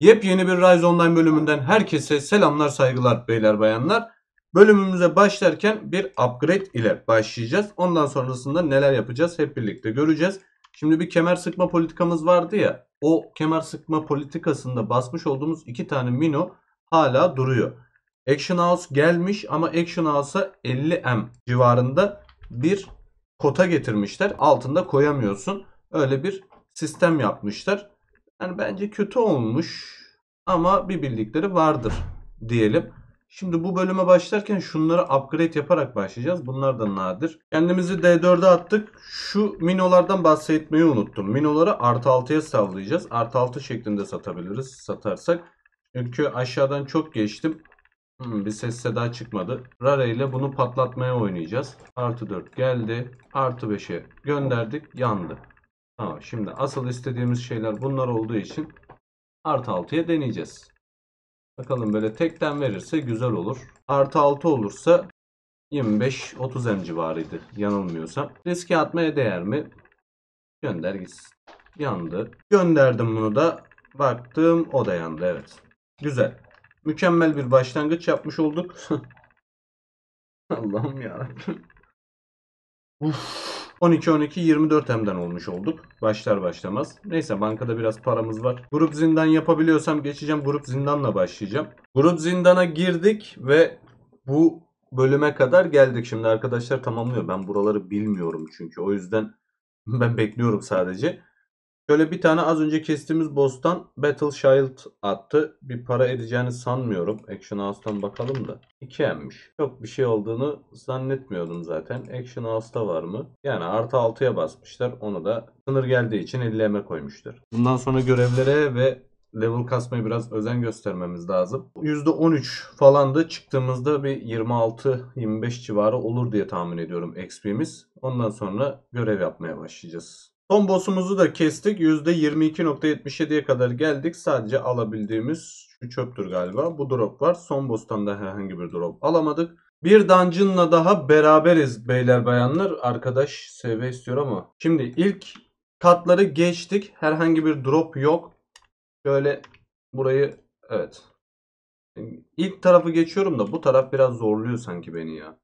Yepyeni bir Rise Online bölümünden herkese selamlar saygılar beyler bayanlar. Bölümümüze başlarken bir upgrade ile başlayacağız. Ondan sonrasında neler yapacağız hep birlikte göreceğiz. Şimdi bir kemer sıkma politikamız vardı ya. O kemer sıkma politikasında basmış olduğumuz iki tane mino hala duruyor. Action House gelmiş ama Action House'a 50M civarında bir kota getirmişler. Altında koyamıyorsun. Öyle bir sistem yapmışlar. Yani bence kötü olmuş ama bir bildikleri vardır diyelim. Şimdi bu bölüme başlarken şunları upgrade yaparak başlayacağız. Bunlar da nadir. Kendimizi D4'e attık. Şu minolardan bahsetmeyi unuttum. Minoları artı 6'ya savlayacağız. Artı 6 şeklinde satabiliriz satarsak. Çünkü aşağıdan çok geçtim. Hmm, bir ses seda çıkmadı. Rare ile bunu patlatmaya oynayacağız. Artı 4 geldi. Artı 5'e gönderdik. Yandı. Tamam şimdi asıl istediğimiz şeyler bunlar olduğu için artı altıya deneyeceğiz. Bakalım böyle tekten verirse güzel olur. Artı altı olursa 25-30 M civarıydı yanılmıyorsam. Riske atmaya değer mi? Gönder gitsin. Yandı. Gönderdim bunu da. Baktım o da yandı evet. Güzel. Mükemmel bir başlangıç yapmış olduk. Allah'ım yarabbim. Uff. 12 12 24 hemden olmuş olduk. Başlar başlamaz. Neyse bankada biraz paramız var. Grup zindan yapabiliyorsam geçeceğim. Grup zindanla başlayacağım. Grup zindana girdik ve bu bölüme kadar geldik. Şimdi arkadaşlar tamamlıyor. Ben buraları bilmiyorum çünkü. O yüzden ben bekliyorum sadece. Şöyle bir tane az önce kestiğimiz boss'tan Battle Shield attı. Bir para edeceğini sanmıyorum. Action House'tan bakalım da. 2 emmiş. Çok bir şey olduğunu zannetmiyordum zaten. Action House'ta var mı? Yani artı 6'ya basmışlar. Onu da sınır geldiği için elleme koymuştur. Bundan sonra görevlere ve level kasmaya biraz özen göstermemiz lazım. %13 falan da çıktığımızda bir 26-25 civarı olur diye tahmin ediyorum XP'miz. Ondan sonra görev yapmaya başlayacağız. Son boss'umuzu da kestik. %22.77'ye kadar geldik. Sadece alabildiğimiz şu çöptür galiba. Bu drop var. Son boss'tan da herhangi bir drop alamadık. Bir dungeon'la daha beraberiz beyler bayanlar. Arkadaş SV istiyor ama. Şimdi ilk katları geçtik. Herhangi bir drop yok. Şöyle burayı evet. İlk tarafı geçiyorum da bu taraf biraz zorluyor sanki beni ya.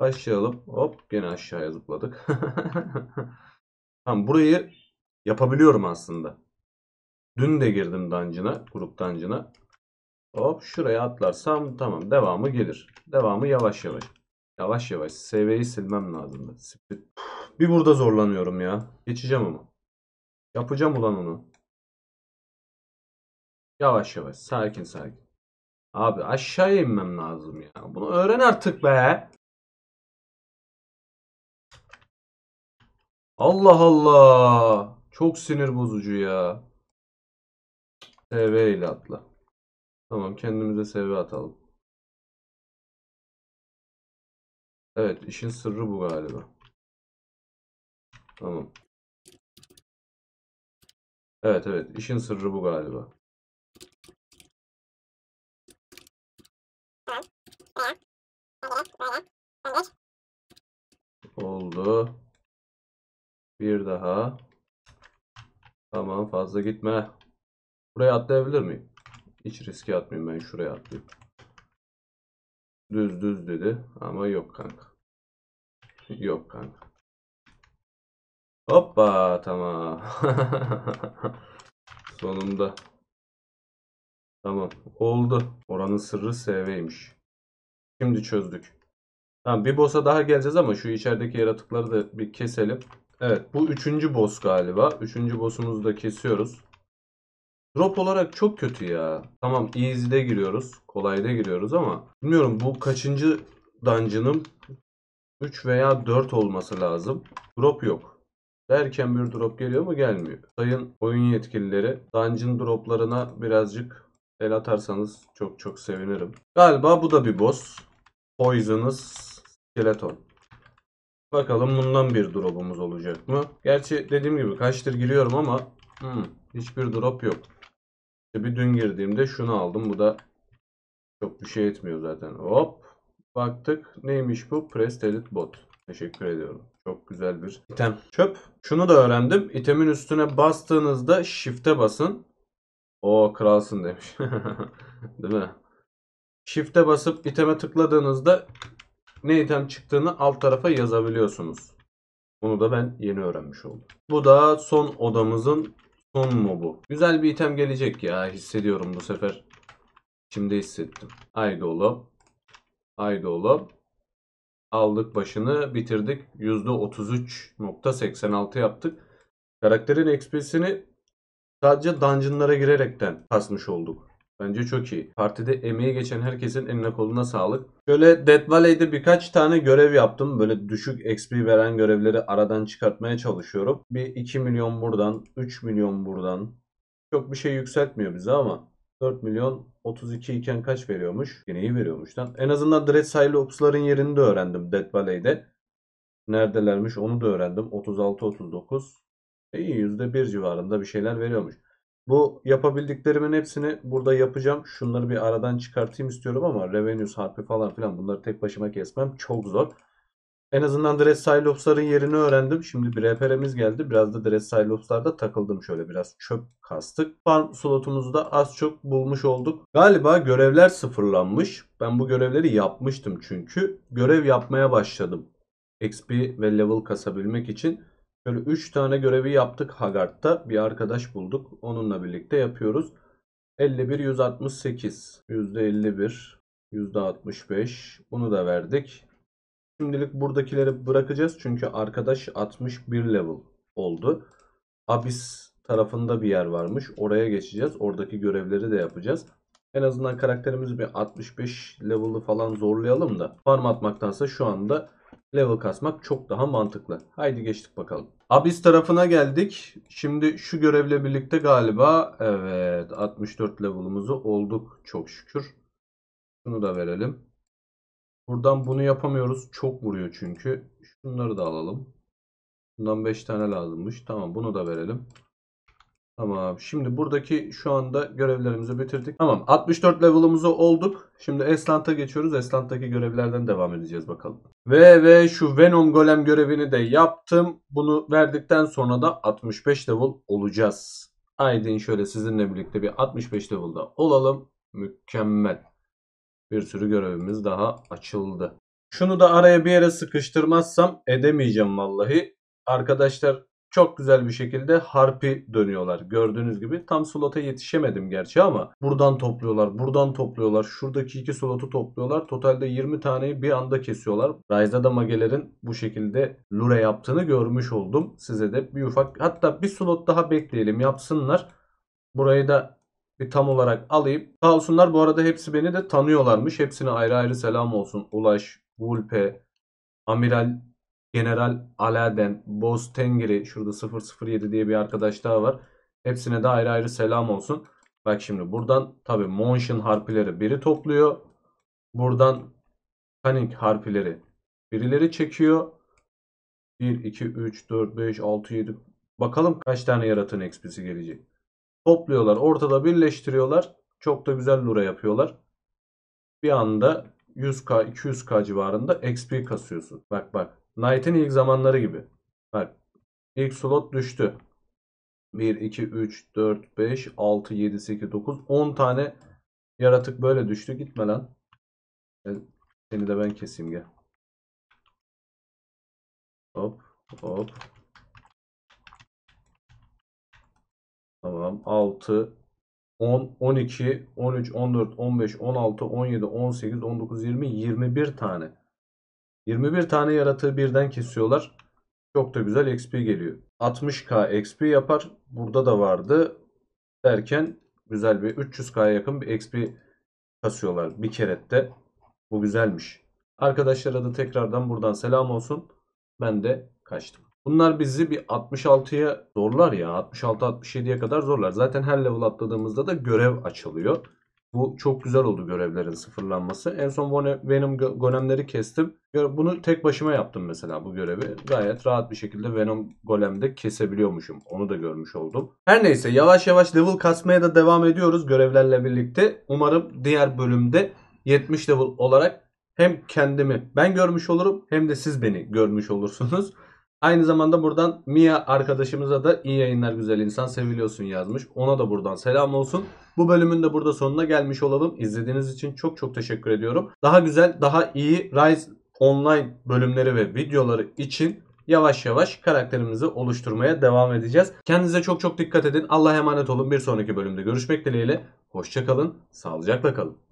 Başlayalım. Hop gene aşağıya zıpladık. Tamam burayı yapabiliyorum aslında. Dün de girdim dungeon'a. Grup dungeon'a. Hop şuraya atlarsam tamam devamı gelir. Devamı yavaş yavaş. Yavaş yavaş seviyeyi silmem lazım. Bir burada zorlanıyorum ya. Geçeceğim ama. Yapacağım ulan onu. Yavaş yavaş sakin sakin. Abi aşağıya inmem lazım ya. Bunu öğren artık be. Allah Allah. Çok sinir bozucu ya. SV ile atla. Tamam kendimize SV atalım. Evet işin sırrı bu galiba. Tamam. Evet evet işin sırrı bu galiba. Oldu. Bir daha. Tamam fazla gitme. Buraya atlayabilir miyim? Hiç riske atmayayım ben şuraya atlayayım. Düz düz dedi ama yok kanka. Yok kanka. Hoppa tamam. Sonunda. Tamam oldu. Oranın sırrı SV'ymiş. Şimdi çözdük. Tamam bir boss'a daha geleceğiz ama şu içerideki yaratıkları da bir keselim. Evet bu üçüncü boss galiba. Üçüncü boss'umuzu da kesiyoruz. Drop olarak çok kötü ya. Tamam easy'de giriyoruz. Kolayda giriyoruz ama bilmiyorum bu kaçıncı dungeon'ım 3 veya 4 olması lazım. Drop yok. Derken bir drop geliyor mu gelmiyor. Sayın oyun yetkilileri dungeon droplarına birazcık el atarsanız çok çok sevinirim. Galiba bu da bir boss. Poisonous Skeleton. Bakalım bundan bir drop'umuz olacak mı? Gerçi dediğim gibi kaçtır giriyorum ama hmm, hiçbir drop yok. İşte bir dün girdiğimde şunu aldım. Bu da çok bir şey etmiyor zaten. Hop. Baktık. Neymiş bu? Press Bot. Teşekkür ediyorum. Çok güzel bir item. Çöp. Şunu da öğrendim. İtemin üstüne bastığınızda shift'e basın. O kralsın demiş. Değil mi? Shift'e basıp iteme tıkladığınızda ne item çıktığını alt tarafa yazabiliyorsunuz. Bunu da ben yeni öğrenmiş oldum. Bu da son odamızın son mobu. Güzel bir item gelecek ya hissediyorum bu sefer. Şimdi hissettim. Haydi oğlum. Haydi oğlum. Aldık başını bitirdik. %33.86 yaptık. Karakterin XP'sini sadece dungeonlara girerekten kasmış olduk. Bence çok iyi. Partide emeği geçen herkesin eline koluna sağlık. Şöyle Death Valley'de birkaç tane görev yaptım. Böyle düşük XP veren görevleri aradan çıkartmaya çalışıyorum. Bir 2 milyon buradan, 3 milyon buradan. Çok bir şey yükseltmiyor bize ama 4 milyon 32 iken kaç veriyormuş? Yine iyi veriyormuş lan. En azından Dread Silox'ların yerini de öğrendim Death Valley'de. Neredelermiş onu da öğrendim. 36-39. İyi %1 civarında bir şeyler veriyormuş. Bu yapabildiklerimin hepsini burada yapacağım. Şunları bir aradan çıkartayım istiyorum ama revenues harfi falan filan bunları tek başıma kesmem çok zor. En azından Dress Silops'ların yerini öğrendim. Şimdi bir rehberimiz geldi. Biraz da Dress Silops'larda takıldım. Şöyle biraz çöp kastık. Farm slotumuzu da az çok bulmuş olduk. Galiba görevler sıfırlanmış. Ben bu görevleri yapmıştım çünkü. Görev yapmaya başladım. XP ve level kasabilmek için. Şöyle 3 tane görevi yaptık Hagart'ta. Bir arkadaş bulduk. Onunla birlikte yapıyoruz. 51 168 %51 %65 bunu da verdik. Şimdilik buradakileri bırakacağız çünkü arkadaş 61 level oldu. Abis tarafında bir yer varmış. Oraya geçeceğiz. Oradaki görevleri de yapacağız. En azından karakterimizi bir 65 level'ı falan zorlayalım da farm atmaktansa şu anda level kasmak çok daha mantıklı. Haydi geçtik bakalım. Abis tarafına geldik. Şimdi şu görevle birlikte galiba evet 64 level'ımızı olduk çok şükür. Şunu da verelim. Buradan bunu yapamıyoruz. Çok vuruyor çünkü. Şunları da alalım. Bundan 5 tane lazımmış. Tamam bunu da verelim. Tamam Şimdi buradaki şu anda görevlerimizi bitirdik. Tamam. 64 level'ımıza olduk. Şimdi Eslant'a geçiyoruz. Eslant'taki görevlerden devam edeceğiz bakalım. Ve ve şu Venom Golem görevini de yaptım. Bunu verdikten sonra da 65 level olacağız. Aydın şöyle sizinle birlikte bir 65 level'da olalım. Mükemmel. Bir sürü görevimiz daha açıldı. Şunu da araya bir yere sıkıştırmazsam edemeyeceğim vallahi. Arkadaşlar çok güzel bir şekilde harpi dönüyorlar. Gördüğünüz gibi tam slota yetişemedim gerçi ama buradan topluyorlar, buradan topluyorlar. Şuradaki iki slotu topluyorlar. Totalde 20 taneyi bir anda kesiyorlar. Rise'da da magelerin bu şekilde lure yaptığını görmüş oldum. Size de bir ufak hatta bir slot daha bekleyelim yapsınlar. Burayı da bir tam olarak alayım. Sağ olsunlar bu arada hepsi beni de tanıyorlarmış. Hepsine ayrı ayrı selam olsun. Ulaş, Vulpe, Amiral General Aladen, Boz Tengri, şurada 007 diye bir arkadaş daha var. Hepsine de ayrı ayrı selam olsun. Bak şimdi buradan tabi Monshin harpileri biri topluyor. Buradan Kanik harpileri birileri çekiyor. 1, 2, 3, 4, 5, 6, 7. Bakalım kaç tane yaratığın XP'si gelecek. Topluyorlar. Ortada birleştiriyorlar. Çok da güzel lura yapıyorlar. Bir anda 100k, 200k civarında XP kasıyorsun. Bak bak. Knight'in ilk zamanları gibi. Bak ilk slot düştü. 1, 2, 3, 4, 5, 6, 7, 8, 9, 10 tane yaratık böyle düştü. Gitme lan. Seni de ben keseyim gel. Hop hop. Tamam 6, 10, 12, 13, 14, 15, 16, 17, 18, 19, 20, 21 tane. 21 tane yaratığı birden kesiyorlar. Çok da güzel XP geliyor. 60k XP yapar. Burada da vardı. Derken güzel bir 300k'ya yakın bir XP kasıyorlar bir kerette. Bu güzelmiş. Arkadaşlara da tekrardan buradan selam olsun. Ben de kaçtım. Bunlar bizi bir 66'ya zorlar ya. 66-67'ye kadar zorlar. Zaten her level atladığımızda da görev açılıyor. Bu çok güzel oldu görevlerin sıfırlanması. En son Venom golemleri kestim. Bunu tek başıma yaptım mesela bu görevi. Gayet rahat bir şekilde Venom golemde kesebiliyormuşum. Onu da görmüş oldum. Her neyse yavaş yavaş level kasmaya da devam ediyoruz görevlerle birlikte. Umarım diğer bölümde 70 level olarak hem kendimi ben görmüş olurum hem de siz beni görmüş olursunuz. Aynı zamanda buradan Mia arkadaşımıza da iyi yayınlar güzel insan seviliyorsun yazmış. Ona da buradan selam olsun. Bu bölümün de burada sonuna gelmiş olalım. İzlediğiniz için çok çok teşekkür ediyorum. Daha güzel, daha iyi Rise online bölümleri ve videoları için yavaş yavaş karakterimizi oluşturmaya devam edeceğiz. Kendinize çok çok dikkat edin. Allah'a emanet olun. Bir sonraki bölümde görüşmek dileğiyle. Hoşçakalın. Sağlıcakla kalın.